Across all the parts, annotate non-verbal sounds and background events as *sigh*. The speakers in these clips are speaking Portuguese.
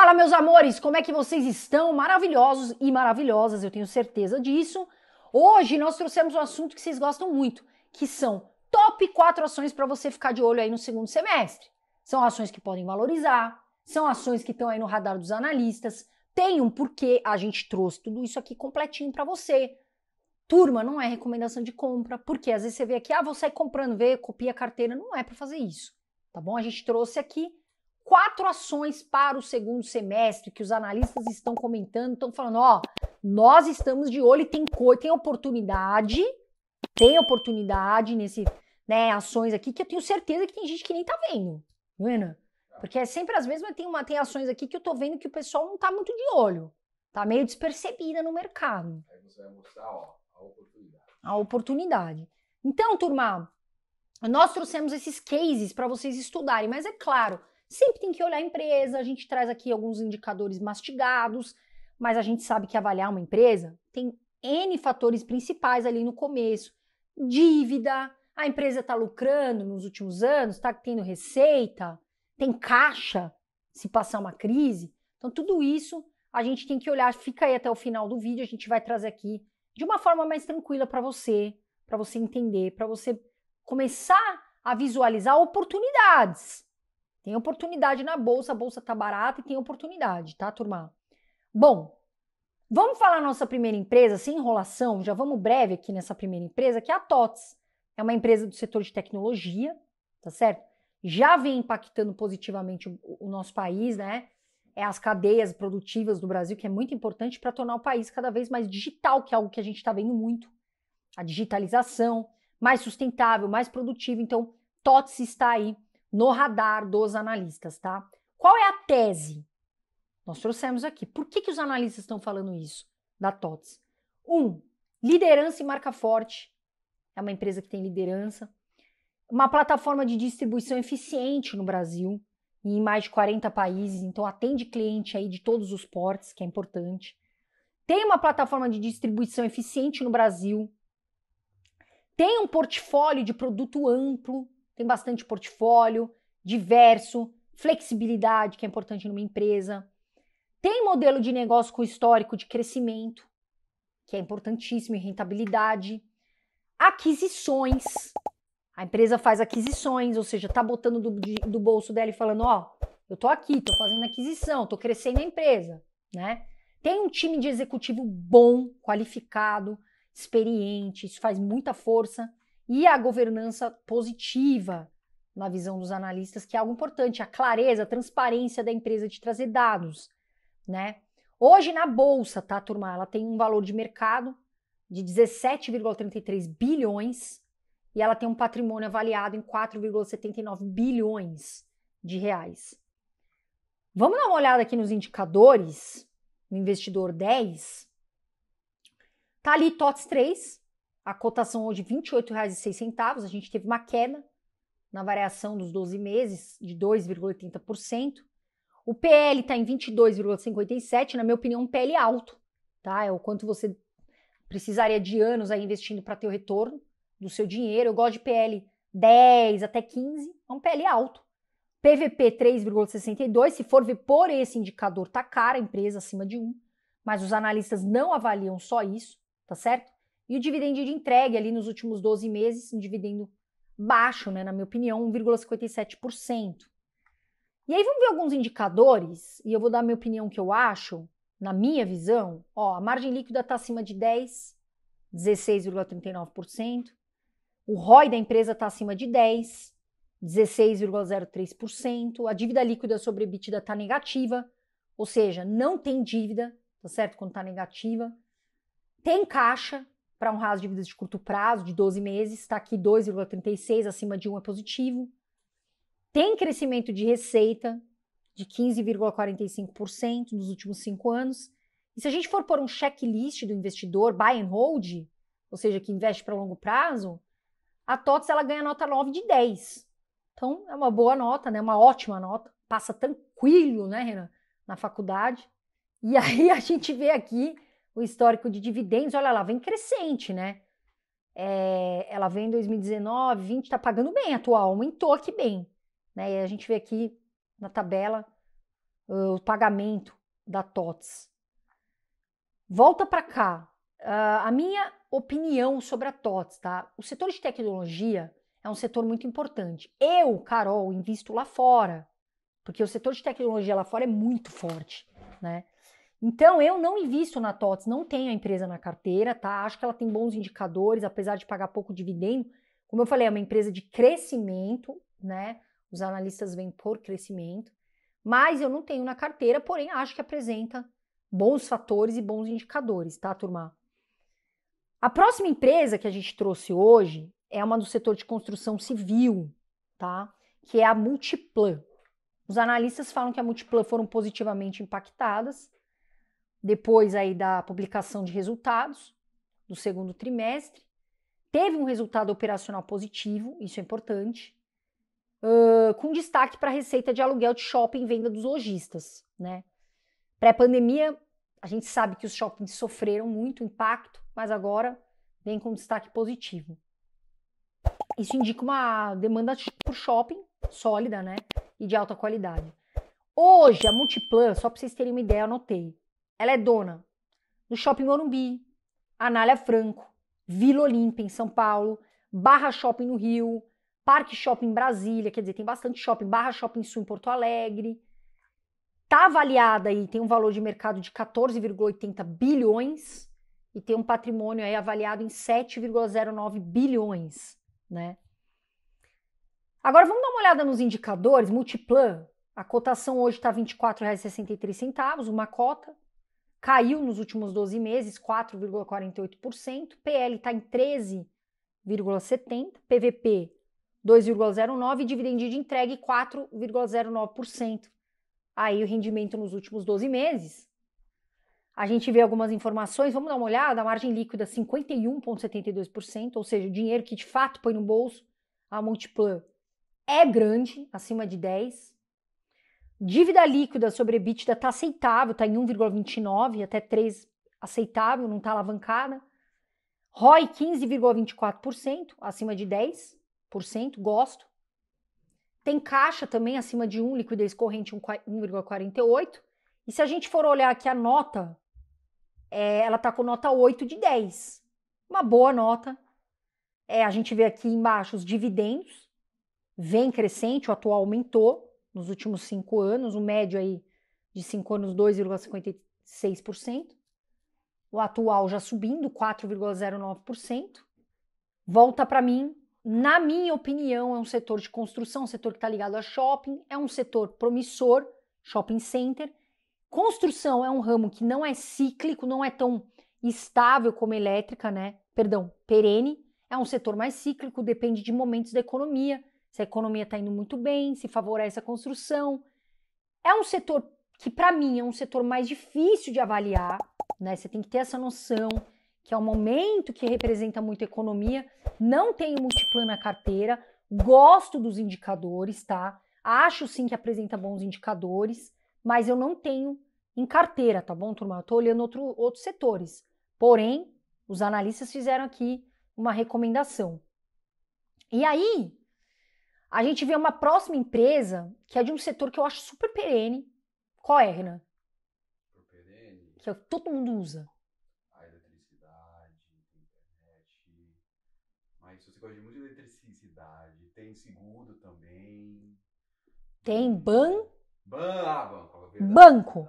Fala, meus amores, como é que vocês estão? Maravilhosos e maravilhosas, eu tenho certeza disso. Hoje nós trouxemos um assunto que vocês gostam muito, que são top 4 ações para você ficar de olho aí no segundo semestre. São ações que podem valorizar, são ações que estão aí no radar dos analistas. Tem um porquê a gente trouxe tudo isso aqui completinho para você. Turma, não é recomendação de compra, porque às vezes você vê aqui, ah, vou sair comprando, vê, copia a carteira. Não é para fazer isso, tá bom? A gente trouxe aqui quatro ações para o segundo semestre que os analistas estão comentando, estão falando, ó, nós estamos de olho e tem cor, tem oportunidade, tem oportunidade nesse, né, ações aqui que eu tenho certeza que tem gente que nem tá vendo, não né? Porque é sempre as mesmas, tem, uma, tem ações aqui que eu tô vendo que o pessoal não tá muito de olho, tá meio despercebida no mercado. Aí você vai mostrar, ó, a oportunidade. A oportunidade. Então, turma, nós trouxemos esses cases para vocês estudarem, mas é claro, Sempre tem que olhar a empresa, a gente traz aqui alguns indicadores mastigados, mas a gente sabe que avaliar uma empresa tem N fatores principais ali no começo: dívida, a empresa está lucrando nos últimos anos, está tendo receita, tem caixa se passar uma crise. Então, tudo isso a gente tem que olhar, fica aí até o final do vídeo, a gente vai trazer aqui de uma forma mais tranquila para você, para você entender, para você começar a visualizar oportunidades. Tem oportunidade na bolsa, a bolsa tá barata e tem oportunidade, tá, turma? Bom, vamos falar nossa primeira empresa, sem enrolação, já vamos breve aqui nessa primeira empresa, que é a TOTS. É uma empresa do setor de tecnologia, tá certo? Já vem impactando positivamente o, o nosso país, né? É as cadeias produtivas do Brasil, que é muito importante para tornar o país cada vez mais digital, que é algo que a gente está vendo muito. A digitalização, mais sustentável, mais produtivo. Então, TOTS está aí no radar dos analistas, tá? Qual é a tese? Nós trouxemos aqui. Por que, que os analistas estão falando isso da TOTS? Um, liderança e marca forte. É uma empresa que tem liderança. Uma plataforma de distribuição eficiente no Brasil e em mais de 40 países. Então, atende cliente aí de todos os portes, que é importante. Tem uma plataforma de distribuição eficiente no Brasil. Tem um portfólio de produto amplo tem bastante portfólio, diverso, flexibilidade, que é importante numa empresa. Tem modelo de negócio com histórico de crescimento, que é importantíssimo, e rentabilidade. Aquisições. A empresa faz aquisições, ou seja, tá botando do, do bolso dela e falando: ó, oh, eu tô aqui, tô fazendo aquisição, tô crescendo a empresa, né? Tem um time de executivo bom, qualificado, experiente, isso faz muita força e a governança positiva, na visão dos analistas, que é algo importante, a clareza, a transparência da empresa de trazer dados, né? Hoje na bolsa, tá, turma, ela tem um valor de mercado de 17,33 bilhões e ela tem um patrimônio avaliado em 4,79 bilhões de reais. Vamos dar uma olhada aqui nos indicadores, no investidor 10. Tá ali TOTS 3, a cotação hoje R$ 28,06, a gente teve uma queda na variação dos 12 meses de 2,80%. O PL está em 22,57, na minha opinião, um PL alto, tá? É o quanto você precisaria de anos aí investindo para ter o retorno do seu dinheiro. Eu gosto de PL 10 até 15, é um PL alto. PVP 3,62, se for ver por esse indicador, tá cara a empresa acima de 1, mas os analistas não avaliam só isso, tá certo? E o dividendo de entrega ali nos últimos 12 meses, um dividendo baixo, né, na minha opinião, 1,57%. E aí vamos ver alguns indicadores, e eu vou dar a minha opinião que eu acho, na minha visão, ó, a margem líquida está acima de 10, 16,39%. O ROI da empresa está acima de 10, 16,03%. A dívida líquida sobre EBITDA está negativa, ou seja, não tem dívida, tá certo? Quando está negativa. Tem caixa, para um raso de dívidas de curto prazo, de 12 meses, está aqui 2,36, acima de 1 é positivo. Tem crescimento de receita de 15,45% nos últimos cinco anos. E se a gente for pôr um checklist do investidor buy and hold, ou seja, que investe para longo prazo, a TOTS ela ganha nota 9 de 10. Então, é uma boa nota, né? Uma ótima nota. Passa tranquilo, né, Renan? Na faculdade. E aí *laughs* a gente vê aqui o histórico de dividendos, olha lá, vem crescente, né? É, ela vem em 2019, 20, está pagando bem atual, aumentou aqui bem. Né? E a gente vê aqui na tabela uh, o pagamento da TOTS. Volta para cá. Uh, a minha opinião sobre a TOTS, tá? O setor de tecnologia é um setor muito importante. Eu, Carol, invisto lá fora, porque o setor de tecnologia lá fora é muito forte, né? Então, eu não invisto na TOTS, não tenho a empresa na carteira, tá? Acho que ela tem bons indicadores, apesar de pagar pouco dividendo. Como eu falei, é uma empresa de crescimento, né? Os analistas vêm por crescimento, mas eu não tenho na carteira, porém acho que apresenta bons fatores e bons indicadores, tá, turma? A próxima empresa que a gente trouxe hoje é uma do setor de construção civil, tá? Que é a Multiplan. Os analistas falam que a Multiplan foram positivamente impactadas depois aí da publicação de resultados do segundo trimestre. Teve um resultado operacional positivo, isso é importante, uh, com destaque para a receita de aluguel de shopping e venda dos lojistas. Né? Pré-pandemia, a gente sabe que os shoppings sofreram muito impacto, mas agora vem com destaque positivo. Isso indica uma demanda por shopping sólida né? e de alta qualidade. Hoje, a Multiplan, só para vocês terem uma ideia, anotei, ela é dona do Shopping Morumbi, Anália Franco, Vila Olímpia em São Paulo, Barra Shopping no Rio, Parque Shopping em Brasília, quer dizer, tem bastante shopping, Barra Shopping Sul em Porto Alegre. Está avaliada aí, tem um valor de mercado de 14,80 bilhões e tem um patrimônio aí avaliado em 7,09 bilhões, né? Agora vamos dar uma olhada nos indicadores, Multiplan, a cotação hoje está R$ 24,63, uma cota, caiu nos últimos 12 meses 4,48%, PL está em 13,70%, PVP 2,09% e dividendo de entrega 4,09%. Aí o rendimento nos últimos 12 meses. A gente vê algumas informações, vamos dar uma olhada, a margem líquida 51,72%, ou seja, o dinheiro que de fato põe no bolso, a Multiplan é grande, acima de 10%, Dívida líquida sobre EBITDA está aceitável, está em 1,29 até 3 aceitável, não está alavancada. ROI 15,24%, acima de 10%, gosto. Tem caixa também acima de 1, liquidez corrente 1,48. E se a gente for olhar aqui a nota, é, ela está com nota 8 de 10. Uma boa nota. É, a gente vê aqui embaixo os dividendos, vem crescente, o atual aumentou nos últimos cinco anos, o médio aí de cinco anos 2,56%, o atual já subindo 4,09%. Volta para mim, na minha opinião, é um setor de construção, um setor que está ligado a shopping, é um setor promissor, shopping center. Construção é um ramo que não é cíclico, não é tão estável como elétrica, né? Perdão, perene. É um setor mais cíclico, depende de momentos da economia, se a economia está indo muito bem, se favorece a construção. É um setor que, para mim, é um setor mais difícil de avaliar, né? Você tem que ter essa noção que é um momento que representa muito economia. Não tenho multiplano na carteira, gosto dos indicadores, tá? Acho sim que apresenta bons indicadores, mas eu não tenho em carteira, tá bom, turma? Eu tô olhando outro, outros setores. Porém, os analistas fizeram aqui uma recomendação. E aí, a gente vê uma próxima empresa que é de um setor que eu acho super perene. Qual é, Renan? Perene. Que é, todo mundo usa. A eletricidade, internet. Mas você gosta muito de eletricidade, tem seguro também. Tem ban. Ban, ah, banco. Banco.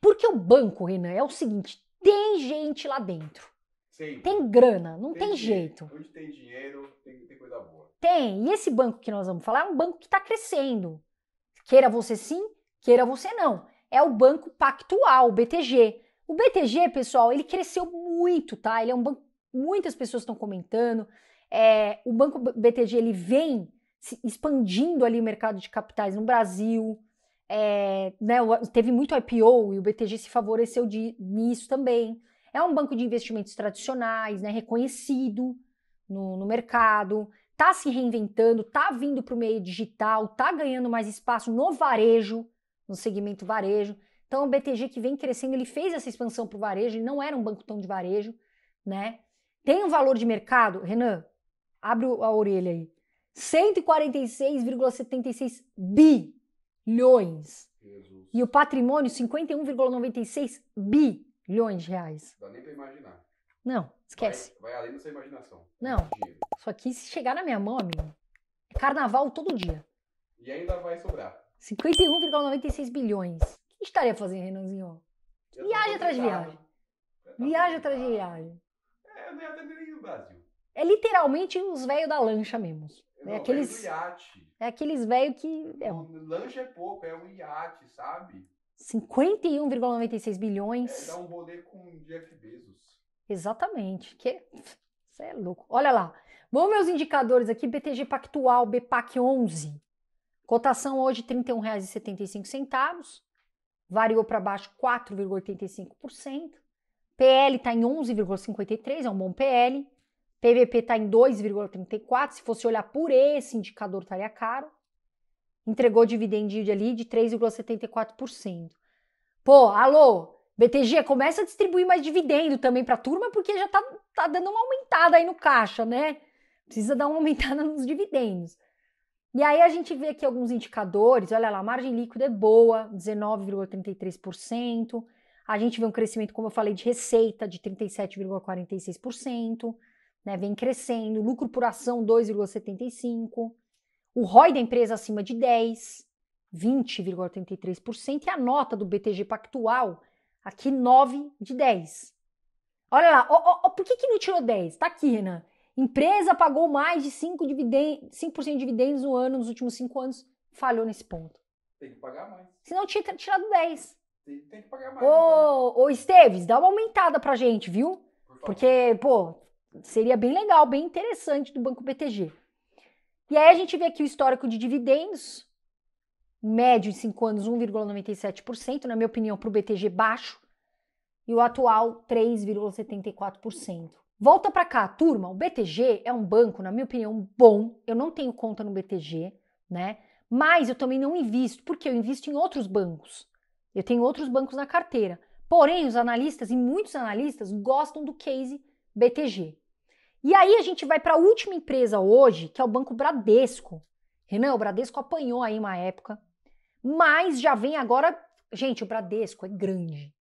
Porque o banco, Renan, é o seguinte: tem gente lá dentro Sempre. Tem grana, não tem, tem jeito. Onde tem dinheiro, tem, tem coisa boa. Tem. E esse banco que nós vamos falar é um banco que está crescendo. Queira você sim, queira você não. É o Banco Pactual, o BTG. O BTG, pessoal, ele cresceu muito, tá? Ele é um banco. Muitas pessoas estão comentando. É, o Banco BTG ele vem expandindo ali o mercado de capitais no Brasil. É, né, teve muito IPO e o BTG se favoreceu de, nisso também. É um banco de investimentos tradicionais, né, reconhecido no, no mercado, está se reinventando, está vindo para o meio digital, está ganhando mais espaço no varejo, no segmento varejo. Então, o BTG que vem crescendo, ele fez essa expansão para o varejo, ele não era um banco tão de varejo, né? Tem um valor de mercado, Renan, abre a orelha aí, 146,76 bilhões. E o patrimônio, 51,96 bi. Milhões de reais. Não dá nem pra imaginar. Não, esquece. Vai, vai além da sua imaginação. Não. Só que se chegar na minha mão, amigo, é carnaval todo dia. E ainda vai sobrar. 51,96 bilhões. O que estaria fazendo, Renanzinho? Viagem atrás de viagem. Viagem atrás de viagem. É, não ia é ter no Brasil. É literalmente os velhos da lancha mesmo. É não, é aqueles. É, aqueles velhos que. É Lancha é pouco, é um iate, sabe? 51,96 bilhões. É, dá um boleto com Jeff Bezos. Exatamente. Que você é louco. Olha lá. Vamos ver os indicadores aqui, BTG Pactual, BPAC 11. Cotação hoje R$ 31,75, variou para baixo 4,85%. PL está em 11,53, é um bom PL. PVP está em 2,34, se fosse olhar por esse indicador estaria caro entregou dividend yield ali de 3,74%. Pô, alô, BTG, começa a distribuir mais dividendo também para a turma, porque já tá, tá dando uma aumentada aí no caixa, né? Precisa dar uma *laughs* aumentada nos dividendos. E aí a gente vê aqui alguns indicadores, olha lá, a margem líquida é boa, 19,33%. A gente vê um crescimento, como eu falei, de receita de 37,46%, né? Vem crescendo, lucro por ação 2,75% o ROI da empresa acima de 10, 20,83% e a nota do BTG Pactual aqui 9 de 10. Olha lá, ó, ó, por que, que não tirou 10? Tá aqui, Renan. Empresa pagou mais de 5%, dividen 5 de dividendos no ano, nos últimos 5 anos, falhou nesse ponto. Tem que pagar mais. Senão tinha tirado 10. Tem, tem que pagar mais. Ô, então. ô Esteves, dá uma aumentada pra gente, viu? Por Porque, pô, seria bem legal, bem interessante do Banco BTG. E aí a gente vê aqui o histórico de dividendos, médio em 5 anos 1,97%, na minha opinião, para o BTG baixo, e o atual 3,74%. Volta para cá, turma, o BTG é um banco, na minha opinião, bom. Eu não tenho conta no BTG, né? Mas eu também não invisto, porque eu invisto em outros bancos. Eu tenho outros bancos na carteira. Porém, os analistas e muitos analistas gostam do case BTG. E aí a gente vai para a última empresa hoje, que é o Banco Bradesco. Renan, o Bradesco apanhou aí uma época, mas já vem agora. Gente, o Bradesco é grande.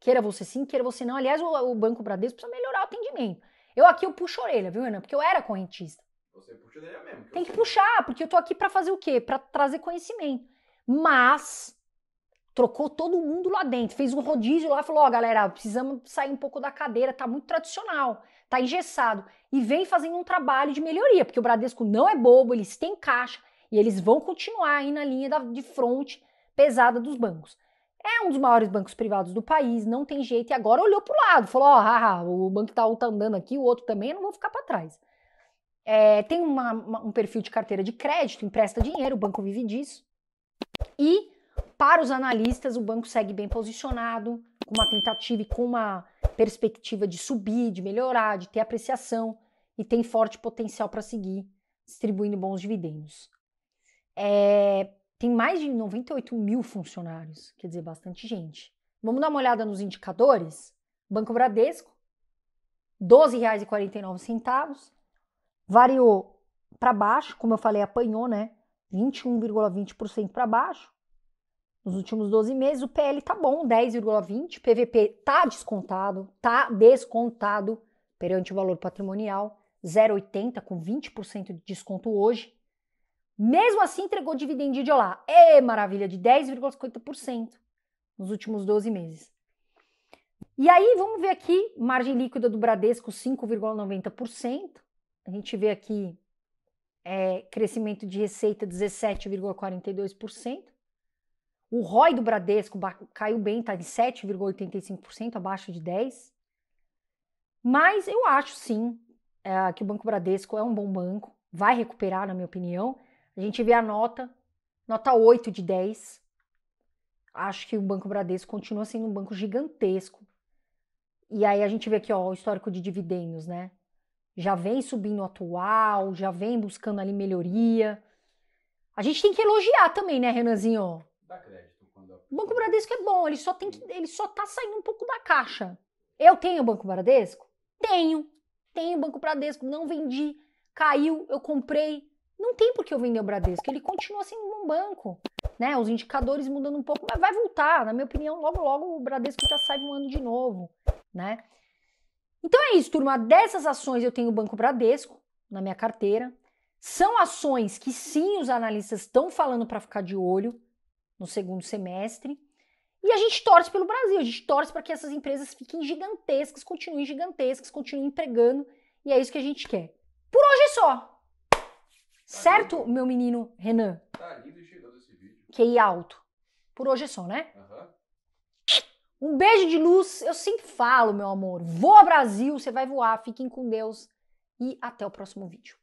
Queira você sim, queira você não. Aliás, o, o Banco Bradesco precisa melhorar o atendimento. Eu aqui eu puxo a orelha, viu, Renan? Porque eu era correntista. Você puxa a orelha mesmo. Que Tem que sei. puxar, porque eu tô aqui para fazer o quê? Para trazer conhecimento. Mas Trocou todo mundo lá dentro, fez um rodízio lá, falou: Ó, oh, galera, precisamos sair um pouco da cadeira, tá muito tradicional, tá engessado. E vem fazendo um trabalho de melhoria, porque o Bradesco não é bobo, eles têm caixa e eles vão continuar aí na linha da, de fronte pesada dos bancos. É um dos maiores bancos privados do país, não tem jeito. E agora olhou pro lado, falou: Ó, oh, o banco tal tá, tá andando aqui, o outro também, eu não vou ficar para trás. É, tem uma, uma, um perfil de carteira de crédito, empresta dinheiro, o banco vive disso. E para os analistas, o banco segue bem posicionado, com uma tentativa e com uma perspectiva de subir, de melhorar, de ter apreciação e tem forte potencial para seguir distribuindo bons dividendos. É, tem mais de 98 mil funcionários, quer dizer, bastante gente. Vamos dar uma olhada nos indicadores? Banco Bradesco, R$ 12,49, variou para baixo, como eu falei, apanhou, né? 21,20% para baixo nos últimos 12 meses, o PL tá bom, 10,20, PVP tá descontado, tá descontado perante o valor patrimonial, 0,80 com 20% de desconto hoje. Mesmo assim, entregou dividendo de lá. É maravilha, de 10,50% nos últimos 12 meses. E aí, vamos ver aqui, margem líquida do Bradesco, 5,90%. A gente vê aqui é, crescimento de receita, 17,42%. O ROI do Bradesco caiu bem, está em 7,85%, abaixo de 10%. Mas eu acho sim é, que o Banco Bradesco é um bom banco, vai recuperar, na minha opinião. A gente vê a nota, nota 8 de 10. Acho que o Banco Bradesco continua sendo um banco gigantesco. E aí a gente vê aqui ó, o histórico de dividendos, né? Já vem subindo o atual, já vem buscando ali melhoria. A gente tem que elogiar também, né, Renanzinho? dá crédito quando. A... O Banco Bradesco é bom, ele só tem que. Ele só tá saindo um pouco da caixa. Eu tenho o Banco Bradesco? Tenho. Tenho o Banco Bradesco, não vendi. Caiu, eu comprei. Não tem por que eu vender o Bradesco, ele continua sendo um bom banco, né? Os indicadores mudando um pouco, mas vai voltar, na minha opinião, logo logo o Bradesco já sai um ano de novo, né? Então é isso, turma, dessas ações eu tenho o Banco Bradesco na minha carteira. São ações que sim, os analistas estão falando para ficar de olho, no segundo semestre. E a gente torce pelo Brasil, a gente torce para que essas empresas fiquem gigantescas, continuem gigantescas, continuem empregando, e é isso que a gente quer. Por hoje é só. Tá certo, lindo. meu menino Renan? Tá lindo e chegando esse vídeo. QI é alto. Por hoje é só, né? Uhum. Um beijo de luz, eu sempre falo, meu amor. Voa Brasil, você vai voar, fiquem com Deus e até o próximo vídeo.